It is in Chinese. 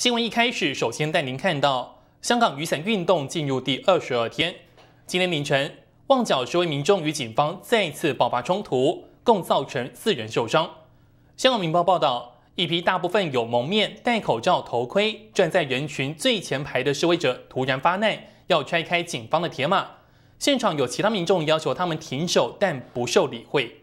新闻一开始，首先带您看到香港雨伞运动进入第二十二天。今天凌晨，旺角示威民众与警方再次爆发冲突，共造成四人受伤。香港明报报道，一批大部分有蒙面、戴口罩、头盔，站在人群最前排的示威者突然发难，要踹开警方的铁马。现场有其他民众要求他们停手，但不受理会。